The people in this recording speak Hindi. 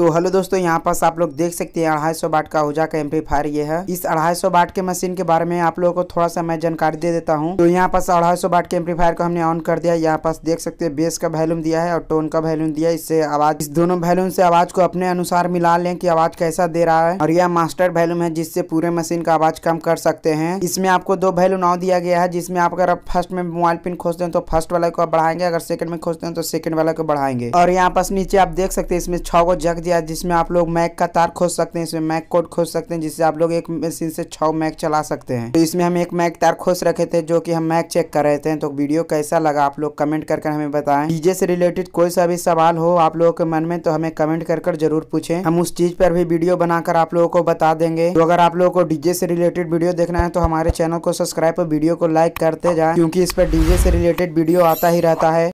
तो हेलो दोस्तों यहाँ पास आप लोग देख सकते हैं अढ़ाई सौ बाट का ओजा का एम्पलीफायर ये है इस अढ़ाई सौ बाट के मशीन के बारे में आप लोगों को थोड़ा सा मैं जानकारी दे देता हूँ तो यहाँ पास अढ़ाई सौ बाट के एम्पलीफायर को हमने ऑन कर दिया यहाँ पास देख सकते हैं बेस का वैल्यूम दिया है और टोन का वैल्यूम दिया इससे आवाज इस दोनों वैल्यूम से आवाज को अपने अनुसार मिला लें की आवाज कैसा दे रहा है और यह मास्टर वैल्यूम है जिससे पूरे मशीन का आवाज कम कर सकते हैं इसमें आपको दो वैल्यू नाव दिया गया है जिसमें आप अगर फर्स्ट में मोबाइल पिन खोजते हैं तो फर्स्ट वाले को बढ़ाएंगे अगर सेकंड में खोजते हैं तो सेकंड वाला को बढ़ाएंगे और यहाँ पास नीचे आप देख सकते हैं इसमें छह को जग दिया जिसमें आप लोग मैक का तार खोज सकते हैं इसमें मैक कोड खोज सकते हैं जिससे आप लोग एक मशीन से छः मैक चला सकते हैं तो इसमें हम एक मैक तार खोज रखे थे जो कि हम मैक चेक कर रहे थे तो वीडियो कैसा लगा आप लोग कमेंट कर हमें बताएं डीजे से रिलेटेड कोई सा भी सवाल हो आप लोगों के मन में तो हमें कमेंट कर जरूर पूछे हम उस चीज पर भी वीडियो बनाकर आप लोगों को बता देंगे तो अगर आप लोगों को डीजे से रिलेटेड वीडियो देखना है तो हमारे चैनल को सब्सक्राइब और वीडियो को लाइक करते जाए क्योंकि इस पर डीजे से रिलेटेड वीडियो आता ही रहता है